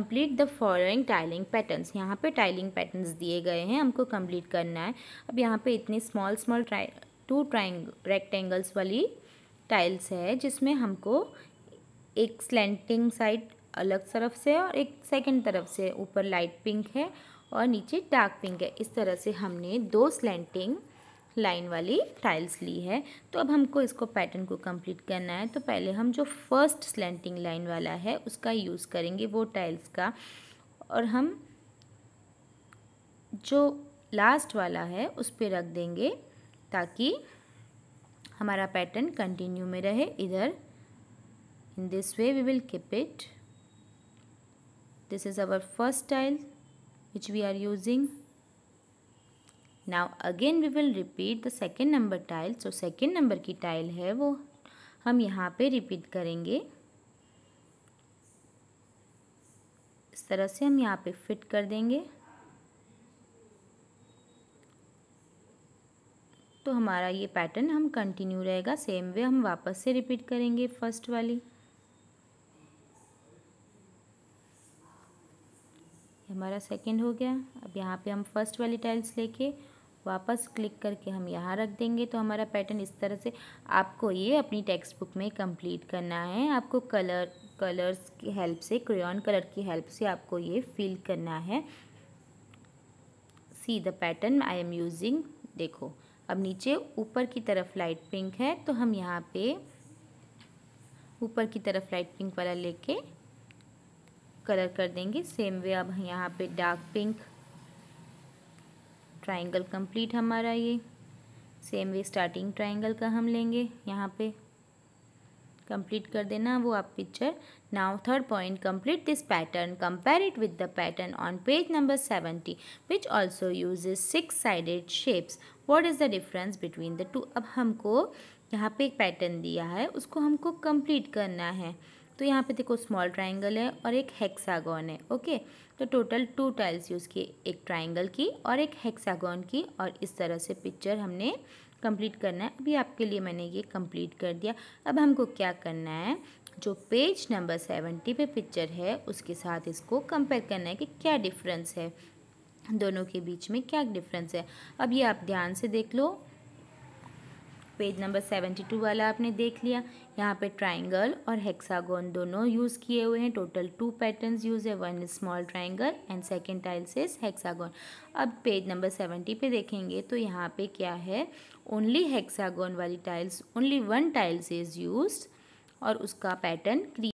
complete the following tiling pattern यहाँ पे tiling pattern दिए गए हैं हमको कंप्लीट करना है अब यहाँ पे इतने small small two trying rectangles वाली टाइल्स है जिसमें हमको एक स्लेंटिंग साइड अलग तरफ से और एक सेकेंड तरफ से ऊपर लाइट पिंक है और नीचे डार्क पिंक है इस तरह से हमने दो स्लेंटिंग लाइन वाली टाइल्स ली है तो अब हमको इसको पैटर्न को कंप्लीट करना है तो पहले हम जो फर्स्ट स्लेंटिंग लाइन वाला है उसका यूज़ करेंगे वो टाइल्स का और हम जो लास्ट वाला है उस पर रख देंगे ताकि हमारा पैटर्न कंटिन्यू में रहे इधर in this way we will keep it this is our first tile which we are using now again we will repeat the second number tile so second number की टाइल है वो हम यहाँ पे repeat करेंगे इस तरह से हम यहाँ पे फिट कर देंगे तो हमारा ये पैटर्न हम कंटिन्यू रहेगा सेम वे हम वापस से रिपीट करेंगे फर्स्ट वाली हमारा सेकंड हो गया अब यहाँ पे हम फर्स्ट वाली टाइल्स लेके वापस क्लिक करके हम यहाँ रख देंगे तो हमारा पैटर्न इस तरह से आपको ये अपनी टेक्स्ट बुक में कंप्लीट करना है आपको कलर कलर्स की हेल्प से क्रेन कलर की हेल्प से आपको ये फिल करना है see the pattern I am using देखो अब नीचे ऊपर की तरफ लाइट पिंक है तो हम यहाँ पे ऊपर की तरफ लाइट पिंक वाला लेके कलर कर देंगे सेम वे अब यहाँ पे डार्क पिंक ट्राइंगल कंप्लीट हमारा ये सेम वे स्टार्टिंग ट्राइंगल का हम लेंगे यहाँ पे कंप्लीट कर देना वो आप picture now third point complete this pattern compare it with the pattern on page number seventy which also use six sided shapes what is the difference between the two अब हमको यहाँ पे एक पैटर्न दिया है उसको हमको कंप्लीट करना है तो यहाँ पे देखो स्मॉल ट्राइंगल है और एक हेक्सागोन है ओके तो टोटल टू टाइल्स यूज़ किए एक ट्राइंगल की और एक हेक्सागोन की और इस तरह से पिक्चर हमने कंप्लीट करना है अभी आपके लिए मैंने ये कंप्लीट कर दिया अब हमको क्या करना है जो पेज नंबर सेवेंटी पे पिक्चर है उसके साथ इसको कंपेयर करना है कि क्या डिफरेंस है दोनों के बीच में क्या डिफरेंस है अब ये आप ध्यान से देख लो पेज नंबर सेवेंटी टू वाला आपने देख लिया यहाँ पे ट्राइंगल और हेक्सागोन दोनों यूज़ किए हुए हैं टोटल टू पैटर्न्स यूज़ है one small triangle and second tiles is hexagon अब पेज नंबर सेवेंटी पे देखेंगे तो यहाँ पे क्या है ओनली हेक्सागोन वाली tiles only one tiles is use और उसका पैटर्न